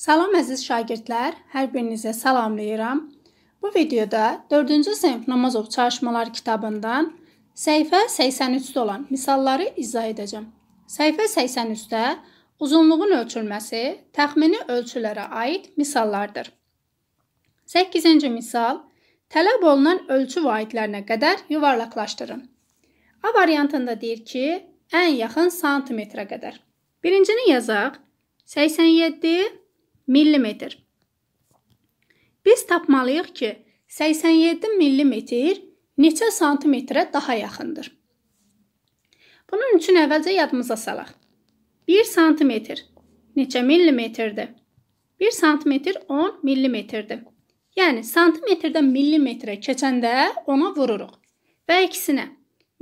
Salam əziz şagirdlər, hər birinizə salamlayıram. Bu videoda 4-cü sinif Namazov çalışmalar kitabından səhifə 83-də olan misalları izah edəcəm. Səhifə 83-də uzunluğun ölçülməsi təxmini ölçülərə aid misallardır. 8-ci misal tələb olunan ölçü vahidlərinə qədər yuvarlaqlaşdırın. A variantında deyir ki, ən yaxın santimetrə qədər. Birincini yazaq. 87 Millimetr. Biz tapmalıyıq ki, 87 millimetr neçə santimetrə daha yaxındır? Bunun üçün əvvəlcə yadımıza salaq. 1 santimetr neçə millimetrdir? 1 santimetr 10 millimetrdir. Yəni, santimetrdən millimetrə keçəndə ona vururuq və əksinə,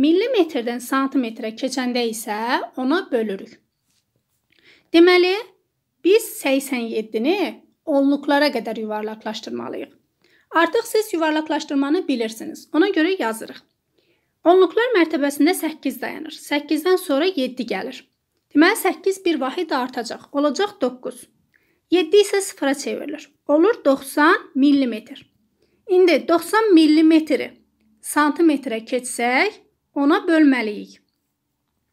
millimetrdən santimetrə keçəndə isə ona bölürük. Deməli, 1 Biz 87-ni onluqlara qədər yuvarlaqlaşdırmalıyıq. Artıq siz yuvarlaqlaşdırmanı bilirsiniz. Ona görə yazırıq. Onluqlar mərtəbəsində 8 dayanır. 8-dən sonra 7 gəlir. Deməli 8 bir vahid artacaq. Olacaq 9. 7 isə 0-a çevrilir. Olur 90 mm. İndi 90 mm-i santimetrə keçsək, ona bölməliyik.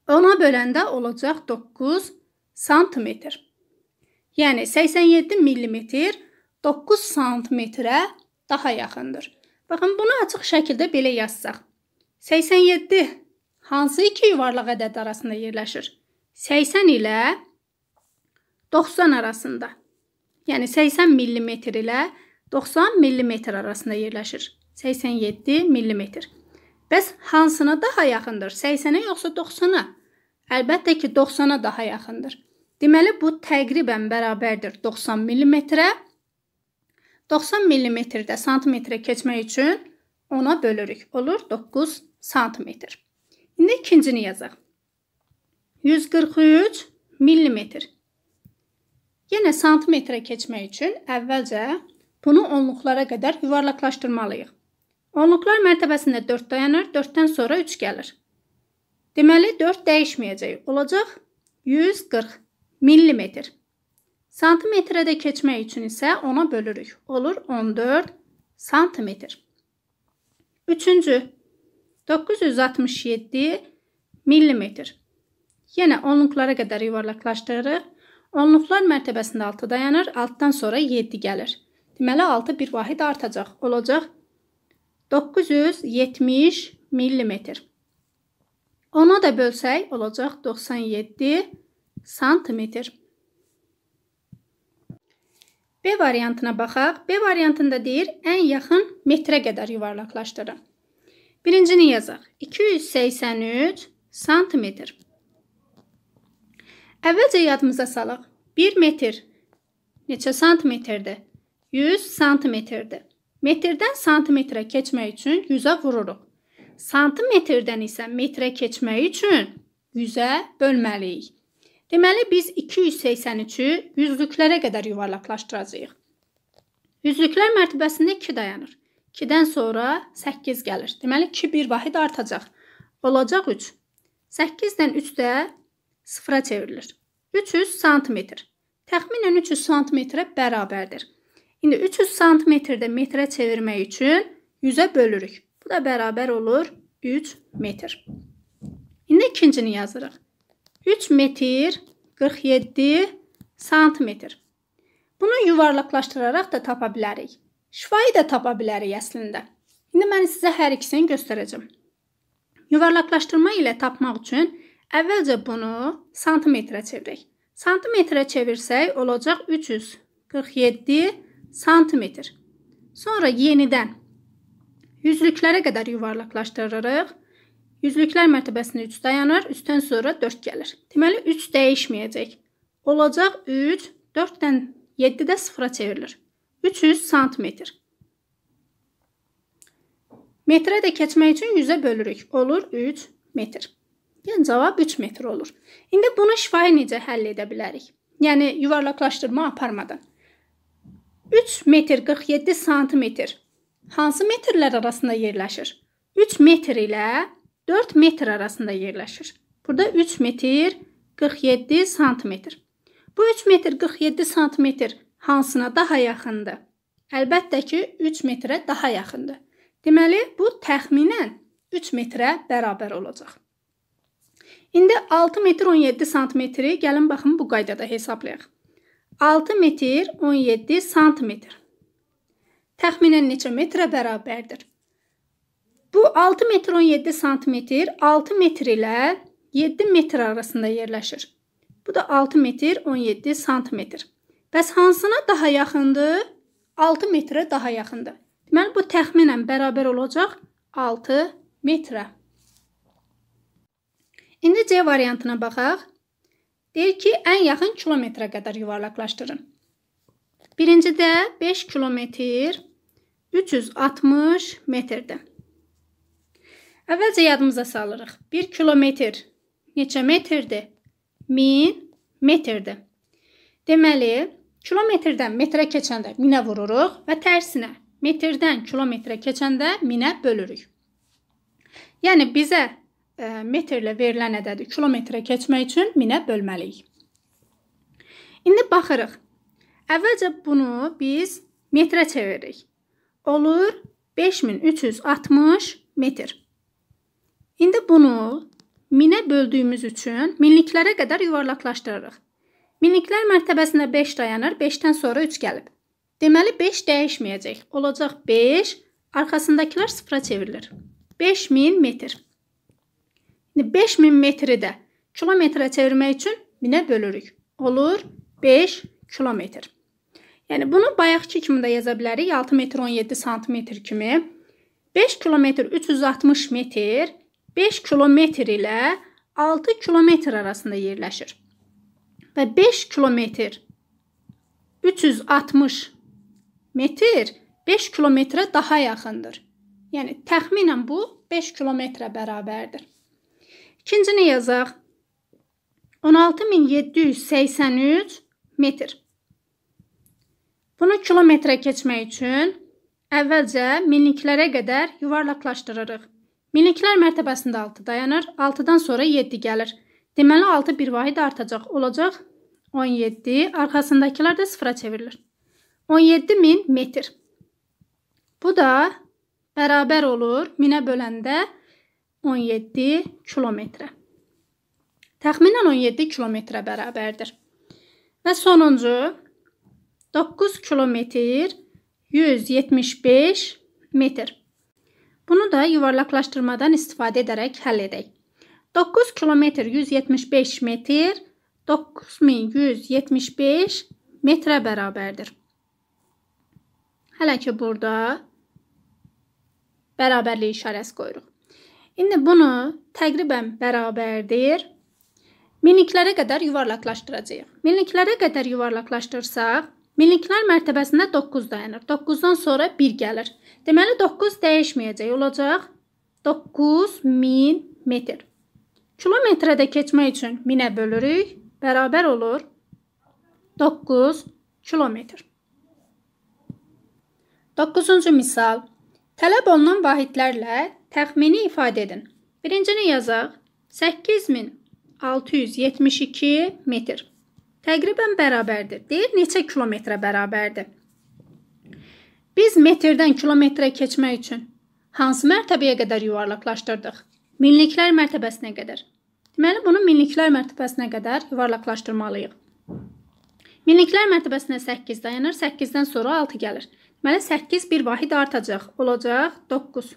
Ona böləndə olacaq 9 santimetr. Yəni 87 mm 9 sm-ə daha yaxındır. Baxın, bunu açıq şəkildə belə yazsaq. 87 hansı iki yuvarlaq ədəd arasında yerləşir? 80 ilə 90 arasında. Yəni 80 mm ilə 90 mm arasında yerləşir. 87 mm. Bəs hansına daha yaxındır? 80-ə yoxsa 90-a? Əlbəttə ki, 90-a daha yaxındır. Deməli bu təqribən bərabərdir 90 mm-ə. 90 mm-də santimetrə keçmək üçün 10-a bölürük. Olur 9 sm. İndi ikincini yazaq. 143 mm. Yenə santimetrə keçmək üçün əvvəlcə bunu onluqlara qədər yuvarlaqlaşdırmalıyıq. Onluqlar mərtəbəsində 4 dayanır, 4-dən sonra 3 gəlir. Deməli 4 dəyişməyəcək. Olacaq 140 Millimetr. Santimetrə də keçmək üçün isə 10-a bölürük. Olur 14 santimetr. Üçüncü, 967 millimetr. Yenə onluqlara qədər yuvarlaqlaşdırırıq. Onluqlar mərtəbəsində 6 dayanır, altdan sonra 7 gəlir. Deməli 6 bir vahid artacaq. Olacaq 970 millimetr. Ona da bölsək olacaq 97 santimetr. B variantına baxaq. B variantında deyir, ən yaxın metrə qədər yuvarlaqlaşdırın. Birincini yazaq. 283 santimetr. Əvvəlcə yadımıza salaq. 1 metr neçə santimetrdir? 100 santimetrdir. Metrdən santimetrə keçmək üçün 100-ə vururuq. Santimetrdən isə metrə keçmək üçün 100-ə bölməliyik. Deməli biz 283-ü yüzlüklərə qədər yuvarlaqlaşdıracağıq. Yüzlüklər mərtəbəsində 2 dayanır. 2-dən sonra 8 gəlir. Deməli 2 bir vahid artacaq. Olacaq 3. 8-dən 3 də 0-a çevrilir. 300 sm. Təxminən 300 sm-ə bərabərdir. İndi 300 sm-də metrə çevirmək üçün 100-ə bölürük. Bu da bərabər olur 3 metr. İndi ikincini yazırıq. 3 metr 47 santimetr. Bunu yuvarlaqlaşdıraraq da tapa bilərik. Şifayı da tapa bilərik əslində. İndi mən sizə hər ikisini göstərəcəm. Yuvarlaqlaşdırma ilə tapmaq üçün əvvəlcə bunu santimetrə çevirək. Santimetrə çevirsək olacaq 347 santimetr. Sonra yenidən yüzlüklərə qədər yuvarlaqlaşdırırıq. Yüzlüklər mərtəbəsinə 3 dayanır, 3-dən sonra 4 gəlir. Deməli 3 dəyişməyəcək. Olacaq 3, 4-dən 7 də 0-a çevrilir. 300 sm. Metrə də keçmək üçün 100-ə bölürük. Olur 3 metr. Yəni cavab 3 metr olur. İndi bunu şifahi necə həll edə bilərik? Yəni yuvarlaqlaşdırma aparmadan. 3 metr 47 sm hansı metrlər arasında yerləşir? 3 metr ilə 4 metr arasında yerləşir. Burada 3 metr 47 santimetr. Bu 3 metr 47 santimetr hansına daha yaxındır? Əlbəttə ki, 3 metrə daha yaxındır. Deməli, bu təxminən 3 metrə bərabər olacaq. İndi 6 metr 17 santimetri gəlin baxın bu qaydada hesablayaq. 6 metr 17 santimetr. Təxminən neçə metrə bərabərdir? Bu 6 metr 17 santimetr, 6 metr ilə 7 metr arasında yerləşir. Bu da 6 metr 17 santimetr. Bəs hansına daha yaxındır? 6 metrə daha yaxındır. Deməli bu təxminən bərabər olacaq 6 metrə. İndi C variantına baxaq. Deyir ki, ən yaxın kilometrə qədər yuvarlaqlaşdırın. Birincidə 5 kilometr 360 metrdir. Əvvəlcə yadımıza salırıq. 1 kilometr neçə metrdir? 1000 metrdir. Deməli, kilometrdən metrə keçəndə 1000-ə vururuq və tərsinə metrdən kilometrə keçəndə 1000-ə bölürük. Yəni bizə ə, e, metrlə verilən ədədi kilometrə keçmək üçün 1000-ə bölməliyik. İndi baxırıq. Əvvəlcə bunu biz metrə çeviririk. Olur 5360 metr. İndi bunu minə böldüyümüz üçün minliklərə qədər yuvarlaqlaşdırırıq. Minliklər mərtəbəsinə 5 dayanır, 5-dən sonra 3 gəlib. Deməli 5 dəyişməyəcək. Olacaq 5, arxasındakılar 0-a çevrilir. 5000 metr. İndi 5000 metri də kilometrə çevirmək üçün minə bölürük. Olur 5 kilometr. Yəni bunu bayaqki kimi də yaza bilərik. 6 metr 17 sm kimi. 5 kilometr 360 metr. 5 kilometr ilə 6 kilometr arasında yerləşir. Və 5 kilometr 360 metr 5 kilometrə daha yaxındır. Yəni təxminən bu 5 kilometrə bərabərdir. İkincini yazaq. 16783 metr. Bunu kilometrə keçmək üçün əvvəlcə minliklərə qədər yuvarlaqlaşdırırıq. Miliklər mərtəbəsində 6 dayanır, 6-dan sonra 7 gəlir. Deməli 6 bir vahid artacaq, olacaq 17, arxasındakılar da sıfıra çevrilir. 17 min metr. Bu da bərabər olur minə böləndə 17 kilometrə. Təxminən 17 kilometrə bərabərdir. Və sonuncu 9 kilometr 175 metr. Bunu da yuvarlaqlaşdırmadan istifadə edərək həll edək. 9 kilometr 175 metr 9175 metrə bərabərdir. Hələ ki, burada bərabərlik işarəsi qoyuruq. İndi bunu təqribən bərabərdir. Minliklərə qədər yuvarlaqlaşdıracağıq. Minliklərə qədər yuvarlaqlaşdırsaq, Minliklər mərtəbəsində 9 dayanır. 9-dan sonra 1 gəlir. Deməli 9 dəyişməyəcək olacaq. 9 min metr. Kilometrə də keçmək üçün minə bölürük. Bərabər olur 9 kilometr. 9-cu misal. Tələb olunan vahidlərlə təxmini ifadə edin. Birincini yazaq. 8672 metr. Təqribən bərabərdir. Deyir, neçə kilometrə bərabərdir? Biz metrdən kilometrə keçmək üçün hansı mərtəbəyə qədər yuvarlaqlaşdırdıq? Minliklər mərtəbəsinə qədər. Deməli, bunu minliklər mərtəbəsinə qədər yuvarlaqlaşdırmalıyıq. Minliklər mərtəbəsinə 8 dayanır, 8-dən sonra 6 gəlir. Deməli, 8 bir vahid artacaq, olacaq 9.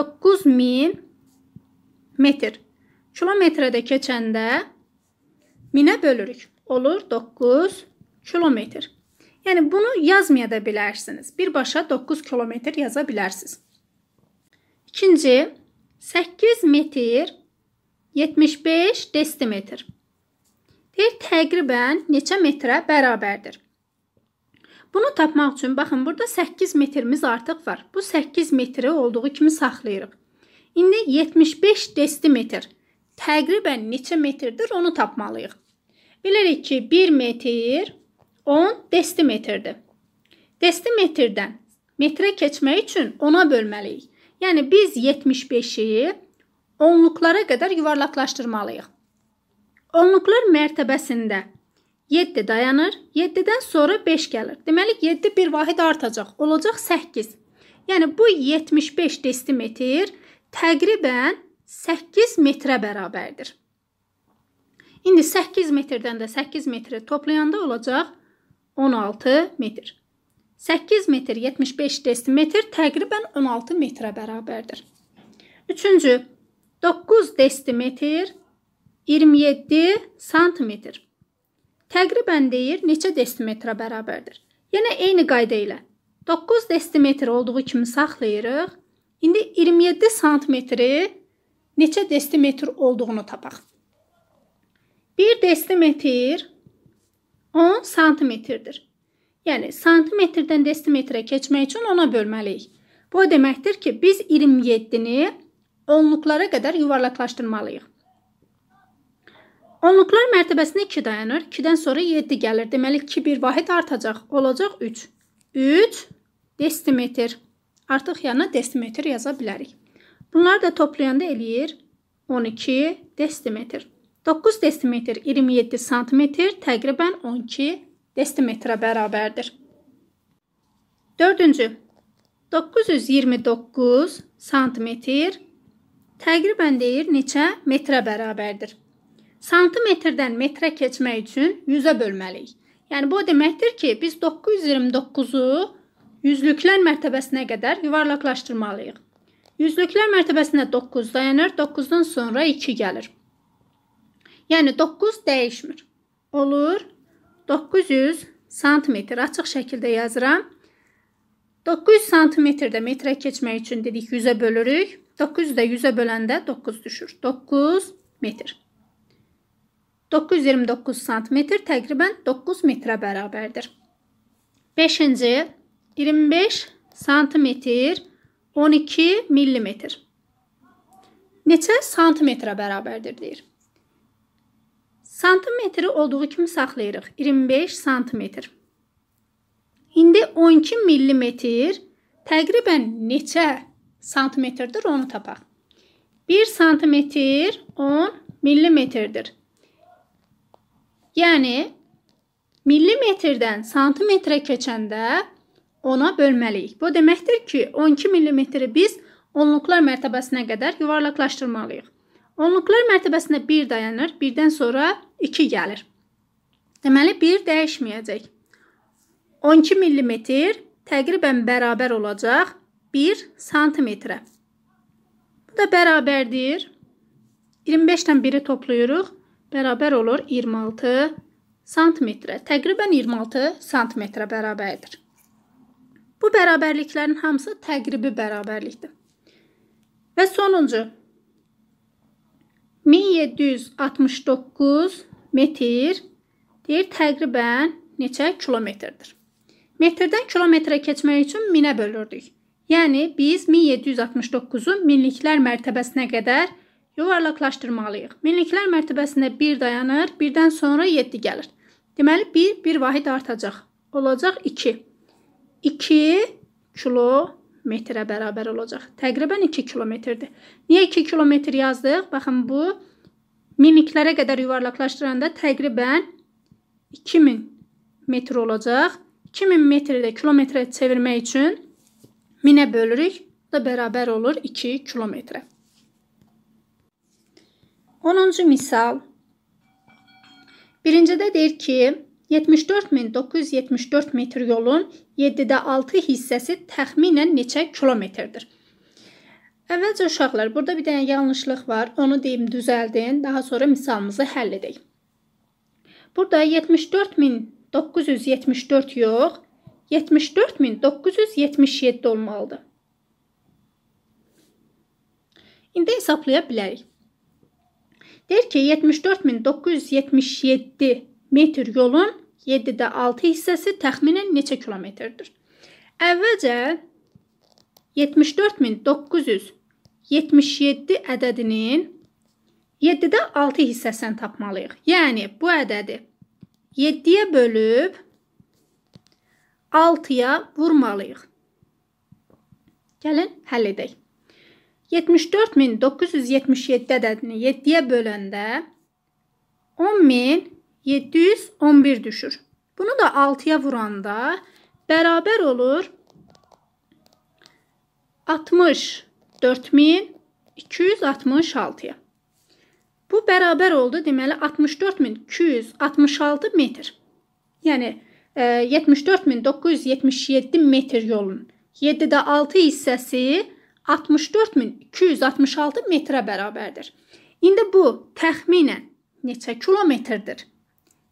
9000 metr. Kilometrədə keçəndə minə bölürük olur 9 kilometr. Yəni bunu yazmaya da bilərsiniz. Birbaşa 9 kilometr yaza bilərsiniz. İkinci 8 metr 75 desimetr. Deyir təqribən neçə metrə bərabərdir? Bunu tapmaq üçün baxın, burada 8 metrimiz artıq var. Bu 8 metri olduğu kimi saxlayırıq. İndi 75 desimetr təqribən neçə metrdir onu tapmalıyıq. Bilirik ki, 1 metr 10 desimetrdir. Desimetrdən metrə keçmək üçün 10-a bölməliyik. Yəni biz 75-i onluqlara qədər yuvarlaqlaşdırmalıyıq. Onluqlar mərtəbəsində 7 dayanır, 7-dən sonra 5 gəlir. Deməli 7 bir vahid artacaq, olacaq 8. Yəni bu 75 desimetr təqribən 8 metrə bərabərdir. İndi 8 metrdən də 8 metri toplayanda olacaq 16 metr. 8 metr 75 desimetr təqribən 16 metrə bərabərdir. Üçüncü, 9 desimetr 27 santimetr. Təqribən deyir, neçə desimetrə bərabərdir? Yenə eyni qayda ilə 9 desimetr olduğu kimi saxlayırıq. İndi 27 santimetri neçə desimetr olduğunu tapaq. 1 desimetr 10 santimetrdir. Yəni, santimetrdən desimetrə keçmək üçün ona bölməliyik. Bu deməkdir ki, biz 27-ni onluqlara qədər yuvarlaqlaşdırmalıyıq. Onluqlar mərtəbəsinə 2 dayanır. 2-dən sonra 7 gəlir. Deməli, 2 bir vahid artacaq. Olacaq 3. 3 desimetr. Artıq yanına desimetr yaza bilərik. Bunları da toplayanda eləyir 12 desimetr. 9 desimetr 27 santimetr təqribən 12 desimetrə bərabərdir. Dördüncü, 929 santimetr təqribən deyir neçə metrə bərabərdir. Santimetrdən metrə keçmək üçün 100-ə bölməliyik. Yəni bu deməkdir ki, biz 929-u yüzlüklər mərtəbəsinə qədər yuvarlaqlaşdırmalıyıq. Yüzlüklər mərtəbəsinə 9 dayanır, 9-dan sonra 2 gəlir. Yəni 9 dəyişmir. Olur 900 sm açıq şəkildə yazıram. 900 sm-də metrə keçmək üçün dedik 100-ə bölürük. 900-də 100-ə böləndə 9 düşür. 9 metr. 929 sm təqribən 9 metrə bərabərdir. 5-ci 25 sm 12 mm. Neçə santimetrə bərabərdir deyir? Santimetri olduğu kimi saxlayırıq. 25 santimetr. İndi 12 millimetr təqribən neçə santimetrdir onu tapaq. 1 santimetr 10 millimetrdir. Yəni, millimetrdən santimetrə keçəndə ona bölməliyik. Bu deməkdir ki, 12 millimetri biz onluqlar mərtəbəsinə qədər yuvarlaqlaşdırmalıyıq. Onluqlar mərtəbəsinə 1 dayanır, 1-dən sonra 2 gəlir. Deməli 1 dəyişməyəcək. 12 mm təqribən bərabər olacaq 1 sm-ə. Bu da bərabərdir. 25-dən 1-i toplayırıq, bərabər olur 26 sm-ə. Təqribən 26 sm-ə bərabərdir. Bu bərabərliklərin hamısı təqribi bərabərlikdir. Və sonuncu 1769 metr deyir təqribən neçə kilometrdir. Metrdən kilometrə keçmək üçün minə bölürdük. Yəni biz 1769-u minliklər mərtəbəsinə qədər yuvarlaqlaşdırmalıyıq. Minliklər mərtəbəsində 1 dayanır, 1-dən sonra 7 gəlir. Deməli 1 1 vahid artacaq. Olacaq 2. 2 kilometr metrə bərabər olacaq. Təqribən 2 kilometrdir. Niyə 2 kilometr yazdıq? Baxın bu miniklərə qədər yuvarlaqlaşdıranda təqribən 2000 metr olacaq. 2000 metri də kilometrə çevirmək üçün 1000-ə bölürük. Bu da bərabər olur 2 kilometrə. 10-cu misal. Birincidə deyir ki, 74974 metr yolun 7-də 6 hissəsi təxminən neçə kilometrdir? Əvvəlcə uşaqlar, burada bir dənə yanlışlıq var. Onu deyim, düzəldin, daha sonra misalımızı həll edək. Burada 74974 yox, 74977 olmalıdır. İndi hesablaya bilərik. Deyir ki, 74977 metr yolun 7-də 6 hissəsi təxminən neçə kilometrdir? Əvvəlcə 74977 ədədinin 7-də 6 hissəsini tapmalıyıq. Yəni bu ədədi 7-yə bölüb 6-ya vurmalıyıq. Gəlin həll edək. 74977 ədədini 7-yə böləndə 10000 711 düşür. Bunu da 6-ya vuranda bərabər olur 64266-ya. Bu bərabər oldu, deməli 64266 metr. Yəni 74977 e, metr yolun 7-də 6 hissəsi 64266 metrə bərabərdir. İndi bu təxminən neçə kilometrdir?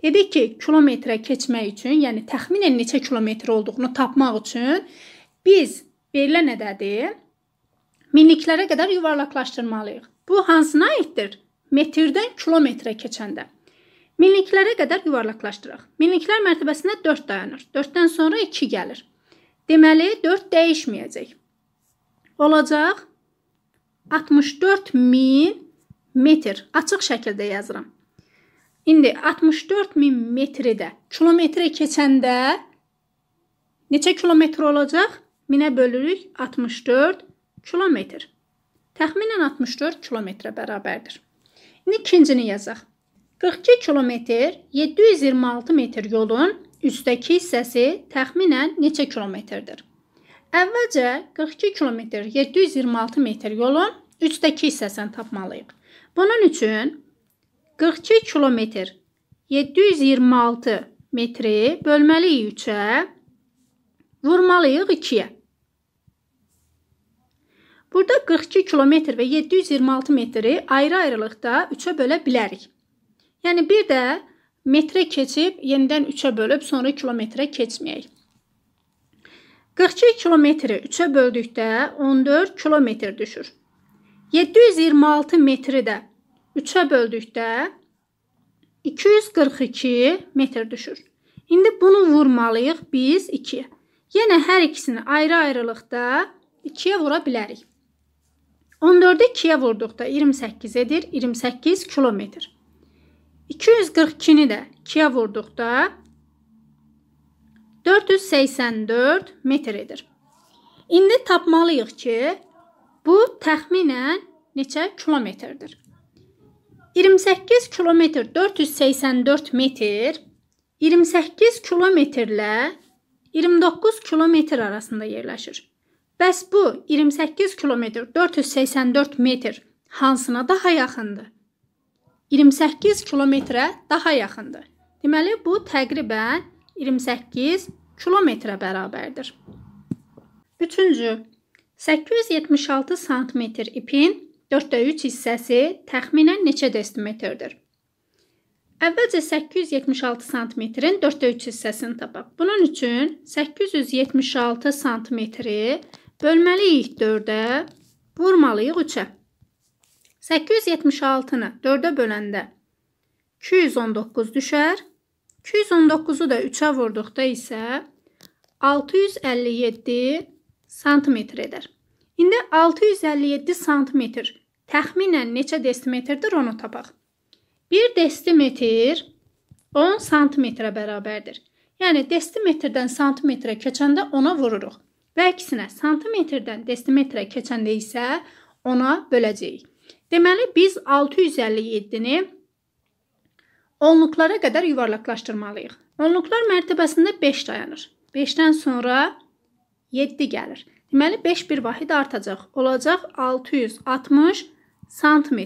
Dedi ki, kilometrə keçmək üçün, yəni təxminən neçə kilometr olduğunu tapmaq üçün biz belə nədədir? Minliklərə qədər yuvarlaqlaşdırmalıyıq. Bu hansına aiddir? Metrdən kilometrə keçəndə. Minliklərə qədər yuvarlaqlaşdıraq. Minliklər mərtəbəsində 4 dayanır. 4-dən sonra 2 gəlir. Deməli 4 dəyişməyəcək. Olacaq 64 min metr. Açıq şəkildə yazıram. İndi 64000 metri də kilometrə keçəndə neçə kilometr olacaq? 1000-ə bölürük 64 kilometr. Təxminən 64 kilometrə bərabərdir. İndi ikincini yazaq. 42 kilometr 726 metr yolun üstdəki hissəsi təxminən neçə kilometrdir? Əvvəlcə 42 kilometr 726 metr yolun üstdəki hissəsini tapmalıyıq. Bunun üçün 42 kilometr 726 metri bölməliyik 3-ə, vurmalıyıq 2-yə. Burada 42 kilometr və 726 metri ayrı-ayrılıqda 3-ə bölə bilərik. Yəni bir də metrə keçib yenidən 3-ə bölüb sonra kilometrə keçməyək. 42 kilometri 3-ə böldükdə 14 kilometr düşür. 726 metri də 3-ə böldükdə 242 metr düşür. İndi bunu vurmalıyıq biz 2-yə. Yenə hər ikisini ayrı-ayrılıqda 2-yə vura bilərik. 14-ü 2-yə vurduqda 28 edir. 28 kilometr. 242-ni də 2-yə vurduqda 484 metr edir. İndi tapmalıyıq ki, bu təxminən neçə kilometrdir? 28 kilometr 484 metr 28 kilometrlə 29 kilometr arasında yerləşir. Bəs bu 28 kilometr 484 metr hansına daha yaxındır? 28 kilometrə daha yaxındır. Deməli bu təqribən 28 kilometrə bərabərdir. 3-cü 876 sm ipin 4/3 hissəsi təxminən neçə desimetrdir? Əvvəlcə 876 sm-in 4/3 hissəsini tapaq. Bunun üçün 876 sm-i bölməliyik 4-ə, vurmalıyıq 3-ə. 876-nı 4-ə böləndə 219 düşər. 219-u da 3-ə vurduqda isə 657 sm edir. İndi 657 sm təxminən neçə desimetrdir onu tapaq. 1 desimetr 10 sm-ə bərabərdir. Yəni desimetrdən santimetrə keçəndə ona vururuq. Və əksinə santimetrdən desimetrə keçəndə isə ona böləcəyik. Deməli biz 657-ni onluqlara qədər yuvarlaqlaşdırmalıyıq. Onluqlar mərtəbəsində 5 dayanır. 5-dən sonra 7 gəlir. Deməli 5 bir vahid artacaq. Olacaq 660 sm.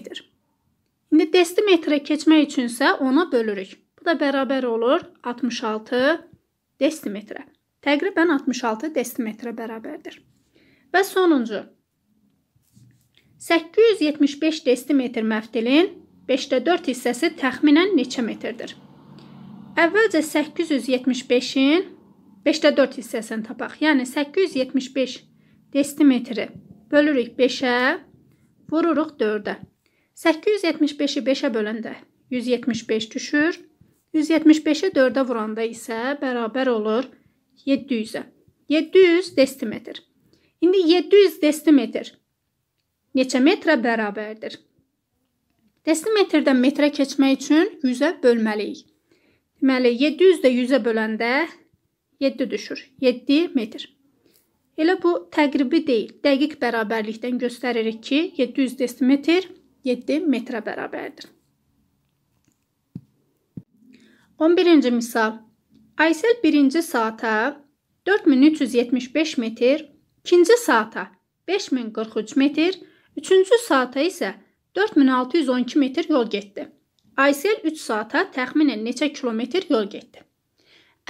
İndi desimetrə keçmək üçünsə ona bölürük. Bu da bərabər olur 66 desimetrə. Təqribən 66 desimetrə bərabərdir. Və sonuncu 875 desimetr məftilin 5-də 4 hissəsi təxminən neçə metrdir? Əvvəlcə 875-in 5-də 4 hissəsini tapaq. Yəni 875 desimetri bölürük 5-ə, vururuq 4-ə. 875-i 5-ə böləndə 175 düşür. 175-i 4-ə vuranda isə bərabər olur 700-ə. 700 desimetr. İndi 700 desimetr neçə metrə bərabərdir? Desimetrdən metrə keçmək üçün 100-ə bölməliyik. Deməli 700 də 100-ə böləndə 7 düşür. 7 metr. Elə bu təqribi deyil, dəqiq bərabərlikdən göstəririk ki, 700 desimetr 7 metrə bərabərdir. 11-ci misal. Aysel 1-ci saata 4375 metr, 2-ci saata 5043 metr, 3-cü saata isə 4612 metr yol getdi. Aysel 3 saata təxminən neçə kilometr yol getdi?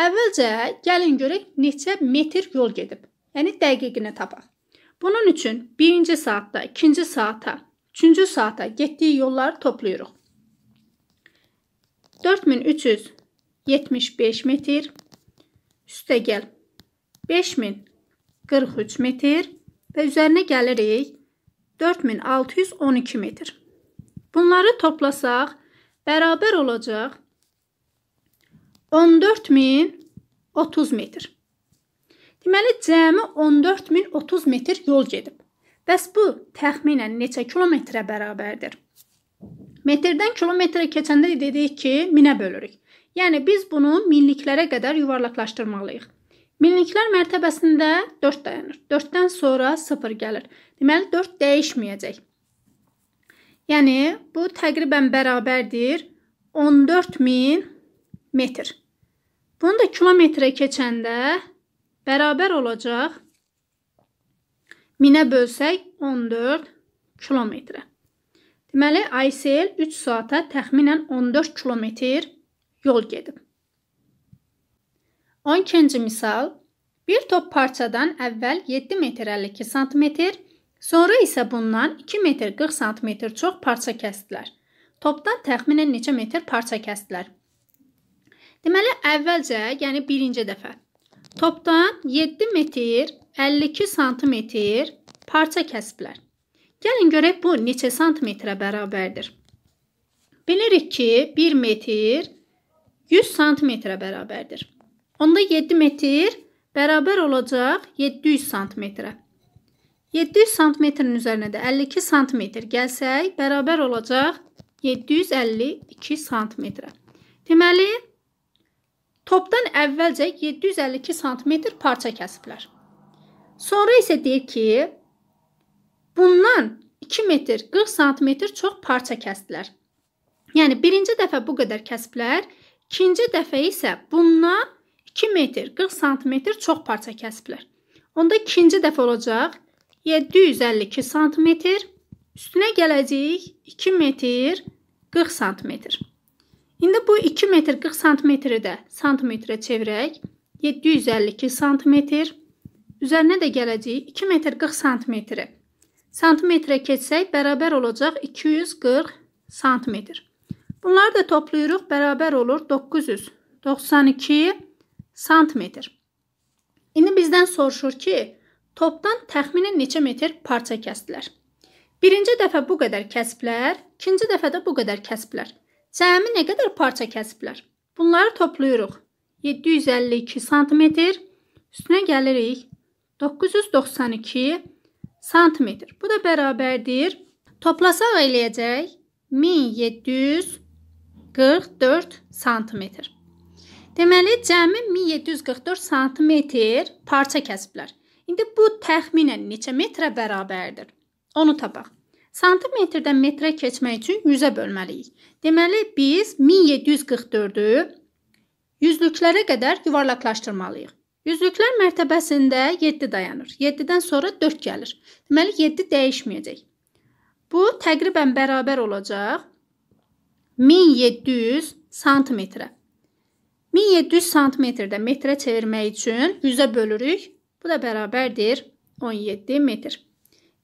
Əvvəlcə gəlin görək neçə metr yol gedib. Yəni dəqiqini tapaq. Bunun üçün 1-ci saatda, 2-ci saata, 3-cü saata getdiyi yolları toplayırıq. 4375 metr üstə gəl 5043 metr və üzərinə gəlirik 4612 metr. Bunları toplasaq bərabər olacaq 14030 metr. Deməli cəmi 14030 metr yol gedib. Bəs bu təxminən neçə kilometrə bərabərdir? Metrdən kilometrə keçəndə dedik ki, 1000-ə bölürük. Yəni biz bunu minliklərə qədər yuvarlaqlaşdırmalıyıq. Minliklər mərtəbəsində 4 dayanır. 4-dən sonra 0 gəlir. Deməli 4 dəyişməyəcək. Yəni bu təqribən bərabərdir 14000 metr. Bunu da kilometrə keçəndə bərabər olacaq 1000-ə bölsək 14 kilometrə. Deməli, Aysel 3 saata təxminən 14 kilometr yol gedib. 12-ci misal. Bir top parçadan əvvəl 7 metr 52 sm, sonra isə bundan 2 metr 40 sm çox parça kəsdilər. Topdan təxminən neçə metr parça kəsdilər? Deməli, əvvəlcə, yəni birinci dəfə Topdan 7 metr 52 sm parça kəsblər. Gəlin görək bu neçə santimetrə bərabərdir. Bilirik ki, 1 metr 100 santimetrə bərabərdir. Onda 7 metr bərabər olacaq 700 santimetrə. 700 santimetrin üzərinə də 52 santimetr gəlsək, bərabər olacaq 752 santimetrə. Deməli, Topdan əvvəlcə 752 sm parça kəsiblər. Sonra isə deyir ki, bundan 2 metr 40 sm çox parça kəsdilər. Yəni birinci dəfə bu qədər kəsiblər, ikinci dəfə isə bundan 2 metr 40 sm çox parça kəsiblər. Onda ikinci dəfə olacaq 752 sm, üstünə gələcək 2 metr 40 sm. 2 metr 40 sm-i də santimetrə çevirək. 752 sm. Üzərinə də gələcəyik 2 metr 40 sm. Santimetrə keçsək bərabər olacaq 240 sm. Bunları da toplayırıq, bərabər olur 992 sm. İndi bizdən soruşur ki, topdan təxminən neçə metr parça kəsdilər? Birinci dəfə bu qədər kəsblər, ikinci dəfə də bu qədər kəsblər. Cəmi nə qədər parça kəsiblər? Bunları toplayırıq. 752 sm, üstünə gəlirik 992 sm. Bu da bərabərdir. Toplasaq eləyəcək 1744 sm. Deməli, cəmi 1744 sm parça kəsiblər. İndi bu təxminən neçə metrə bərabərdir? Onu tapaq. Santimetrdən metrə keçmək üçün 100-ə bölməliyik. Deməli biz 1744-ü yüzlüklərə qədər yuvarlaqlaşdırmalıyıq. Yüzlüklər mərtəbəsində 7 dayanır. 7-dən sonra 4 gəlir. Deməli 7 dəyişməyəcək. Bu təqribən bərabər olacaq 1700 santimetrə. 1700 santimetrdə metrə çevirmək üçün 100-ə bölürük. Bu da bərabərdir 17 metr.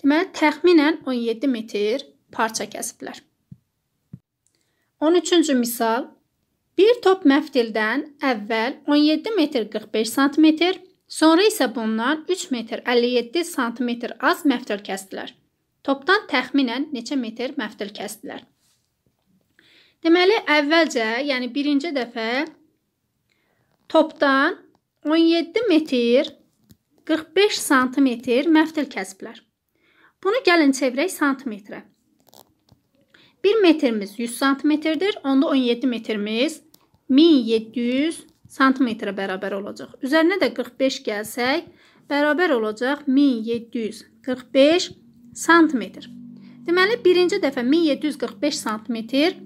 Deməli, təxminən 17 metr parça kəsiblər. 13-cü misal. Bir top məftildən əvvəl 17 metr 45 sm, sonra isə bundan 3 metr 57 sm az məftil kəsdilər. Topdan təxminən neçə metr məftil kəsdilər? Deməli, əvvəlcə, yəni birinci dəfə topdan 17 metr 45 sm məftil kəsblər. Bunu gəlin çevirək santimetrə. 1 metrimiz 100 santimetrdir. Onda 17 metrimiz 1700 santimetrə bərabər olacaq. Üzərinə də 45 gəlsək, bərabər olacaq 1745 santimetr. Deməli, birinci dəfə 1745 santimetr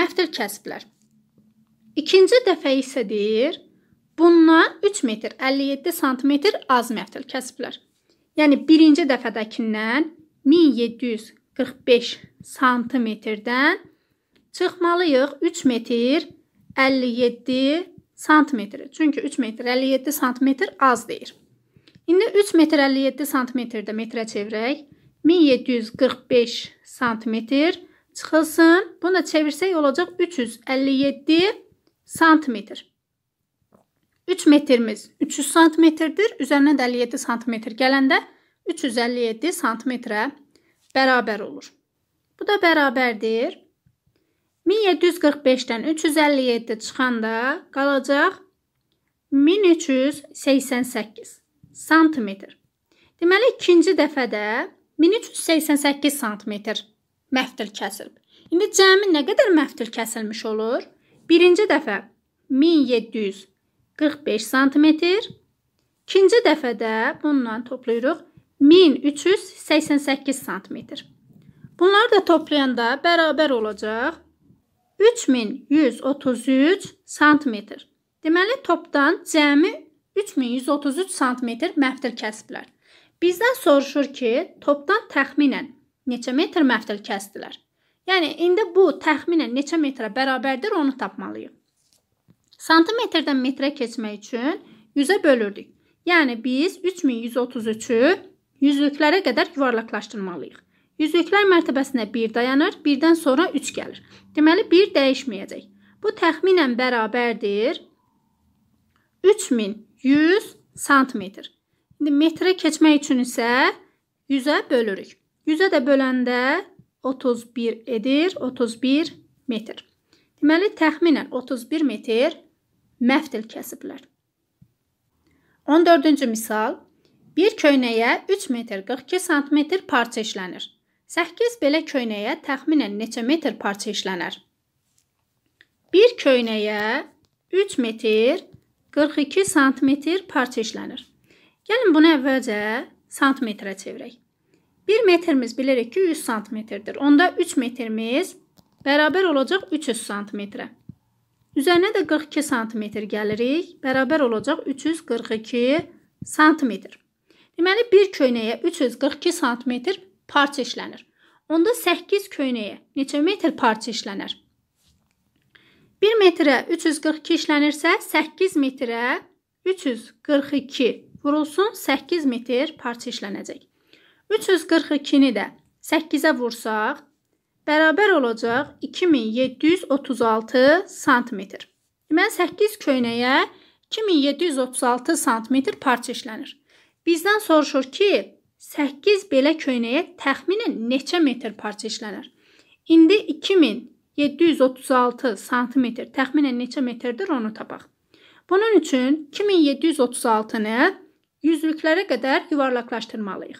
məftil kəsiblər. İkinci dəfə isə deyir, bundan 3 metr 57 santimetr az məftil kəsiblər. Yəni birinci dəfədəkindən 1745 santimetrdən çıxmalıyıq 3 metr 57 santimetrə. Çünki 3 metr 57 santimetr az deyir. İndi 3 metr 57 santimetrdə metrə çevirək. 1745 santimetr çıxılsın. Bunu da çevirsək olacaq 357 santimetr. 3 metrimiz 300 santimetrdir. Üzərinə də 57 santimetr gələndə 357 santimetrə bərabər olur. Bu da bərabərdir. 1745-dən 357 çıxanda qalacaq 1388 santimetr. Deməli, ikinci dəfədə 1388 santimetr məftil kəsilib. İndi cəmi nə qədər məftil kəsilmiş olur? Birinci dəfə 1745 45 sm. İkinci dəfədə bununla toplayırıq 1388 sm. Bunları da toplayanda bərabər olacaq 3133 sm. Deməli, topdan cəmi 3133 sm məftil kəsblər. Bizdən soruşur ki, topdan təxminən neçə metr məftil kəsdilər? Yəni, indi bu təxminən neçə metrə bərabərdir, onu tapmalıyıq. Santimetrdən metrə keçmək üçün 100-ə bölürdük. Yəni biz 3133-ü yüzlüklərə qədər yuvarlaqlaşdırmalıyıq. Yüzlüklər mərtəbəsinə 1 dayanır, 1-dən sonra 3 gəlir. Deməli 1 dəyişməyəcək. Bu təxminən bərabərdir 3100 sm. İndi metrə keçmək üçün isə 100-ə bölürük. 100-ə də böləndə 31 edir, 31 metr. Deməli təxminən 31 metr məftil kəsiblər. 14-cü misal. Bir köynəyə 3 metr 42 sm parça işlənir. 8 belə köynəyə təxminən neçə metr parça işlənər? Bir köynəyə 3 metr 42 sm parça işlənir. Gəlin bunu əvvəlcə santimetrə çevirək. 1 metrimiz bilirik ki 100 sm-dir. Onda 3 metrimiz bərabər olacaq 300 sm-ə. Üzərinə də 42 sm gəlirik. Bərabər olacaq 342 sm. Deməli, bir köynəyə 342 sm parça işlənir. Onda 8 köynəyə neçə metr parça işlənər? 1 metrə 342 işlənirsə, 8 metrə 342 vurulsun, 8 metr parça işlənəcək. 342-ni də 8-ə vursaq, bərabər olacaq 2736 sm. Deməli 8 köynəyə 2736 sm parça işlənir. Bizdən soruşur ki, 8 belə köynəyə təxminən neçə metr parça işlənir? İndi 2736 sm təxminən neçə metrdir onu tapaq. Bunun üçün 2736-nı yüzlüklərə qədər yuvarlaqlaşdırmalıyıq.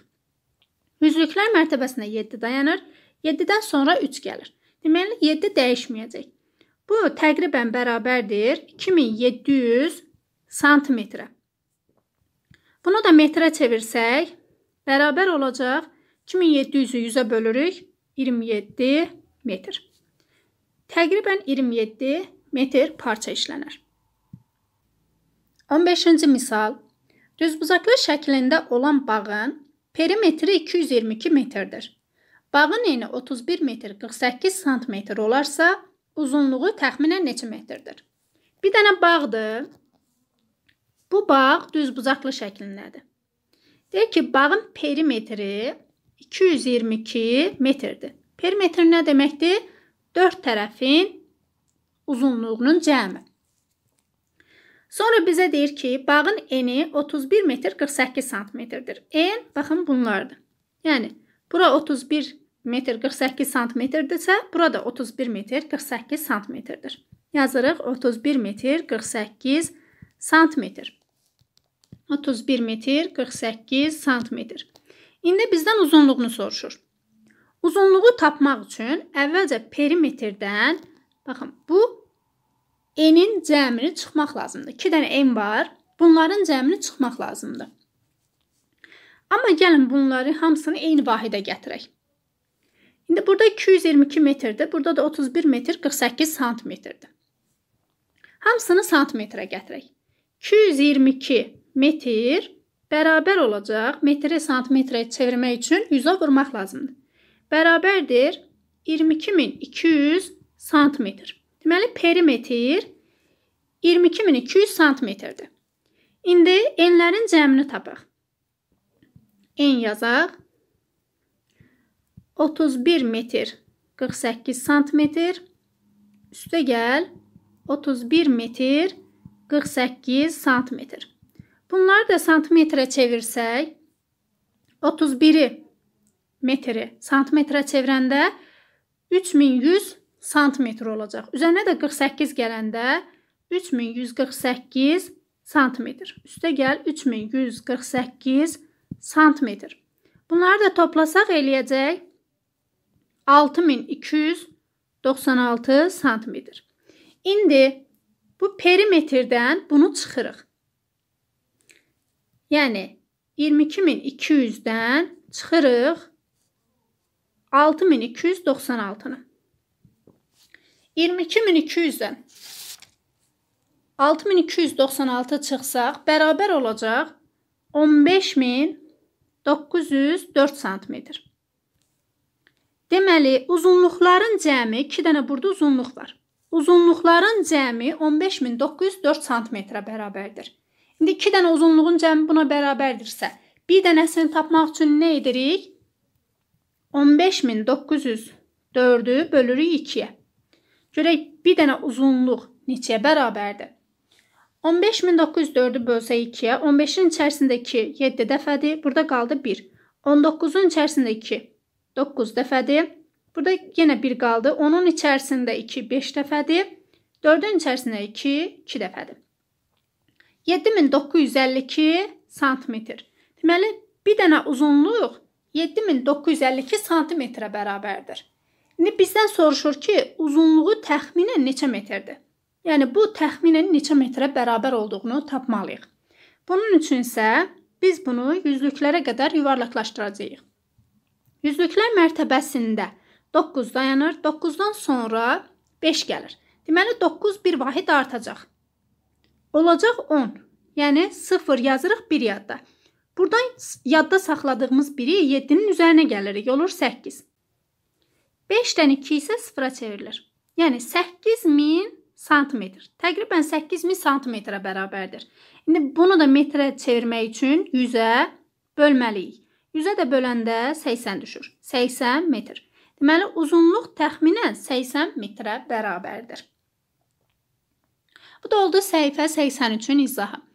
Yüzlüklər mərtəbəsinə 7 dayanır. 7-dən sonra 3 gəlir. Deməli 7 dəyişməyəcək. Bu təqribən bərabərdir 2700 santimetrə. Bunu da metrə çevirsək, bərabər olacaq 2700-ü 100-ə bölürük 27 metr. Təqribən 27 metr parça işlənər. 15-ci misal. Düzbuzaqlı şəklində olan bağın perimetri 222 metrdir. Bağın eni 31 metr 48 sm olarsa, uzunluğu təxminən neçə metrdir? Bir dənə bağdır. Bu bağ düz bucaqlı şəklindədir. Deyək ki, bağın perimetri 222 metrdir. Perimetr nə deməkdir? 4 tərəfin uzunluğunun cəmi. Sonra bizə deyir ki, bağın eni 31 metr 48 sm-dir. En, baxın, bunlardır. Yəni, bura 31 metr 48 santimetrdirsə, burada 31 metr 48 santimetrdir. Yazırıq 31 metr 48 santimetr. 31 metr 48 santimetr. İndi bizdən uzunluğunu soruşur. Uzunluğu tapmaq üçün əvvəlcə perimetrdən, baxın, bu enin cəmini çıxmaq lazımdır. 2 dənə en var, bunların cəmini çıxmaq lazımdır. Amma gəlin bunları hamısını eyni vahidə gətirək. İndi burada 222 metrdir. Burada da 31 metr 48 santimetrdir. Hamısını santimetrə gətirək. 222 metr bərabər olacaq. Metri santimetrə çevirmək üçün 100-ə vurmaq lazımdır. Bərabərdir 22200 santimetr. Deməli perimetr 22200 santimetrdir. İndi enlərin cəmini tapaq. En yazaq. 31 metr 48 santimetr üstə gəl 31 metr 48 santimetr. Bunları da santimetrə çevirsək 31-i metri santimetrə çevirəndə 3100 santimetr olacaq. Üzərinə də 48 gələndə 3148 santimetr. Üstə gəl 3148 santimetr. Bunları da toplasaq eləyəcək 6296 sm. İndi bu perimetrdən bunu çıxırıq. Yəni 22200-dən çıxırıq 6296-nı. 22200-dən 6296 çıxsaq bərabər olacaq 15904 sm. Deməli, uzunluqların cəmi 2 dənə burada uzunluq var. Uzunluqların cəmi 15904 sm-ə bərabərdir. İndi 2 dənə uzunluğun cəmi buna bərabərdirsə, bir dənəsini tapmaq üçün nə edirik? 15904-ü bölürük 2-yə. Görək bir dənə uzunluq neçəyə bərabərdir? 15904-ü bölsək 2-yə, 15-in içərisində 2 7 dəfədir, burada qaldı 1. 19-un içərisində 2 9 dəfədir. Burada yenə 1 qaldı. 10-un içərisində 2 5 dəfədir. 4-ün içərisində 2 2 dəfədir. 7952 santimetr. Deməli, bir dənə uzunluq 7952 santimetrə bərabərdir. İndi bizdən soruşur ki, uzunluğu təxminən neçə metrdir? Yəni bu təxminən neçə metrə bərabər olduğunu tapmalıyıq. Bunun üçün isə biz bunu yüzlüklərə qədər yuvarlaqlaşdıracağıq. Yüzlüklər mərtəbəsində 9 dayanır, 9-dan sonra 5 gəlir. Deməli 9 bir vahid artacaq. Olacaq 10. Yəni 0 yazırıq bir yadda. Burdan yadda saxladığımız biri 7-nin üzərinə gəlirik, olur 8. 5-dən 2 isə 0-a çevrilir. Yəni 8000 sm. Təqribən 8000 sm-ə bərabərdir. İndi bunu da metrə çevirmək üçün 100-ə bölməliyik. 100-ə də böləndə 80 düşür. 80 metr. Deməli, uzunluq təxminən 80 metrə bərabərdir. Bu da oldu səhifə 83-ün izahı.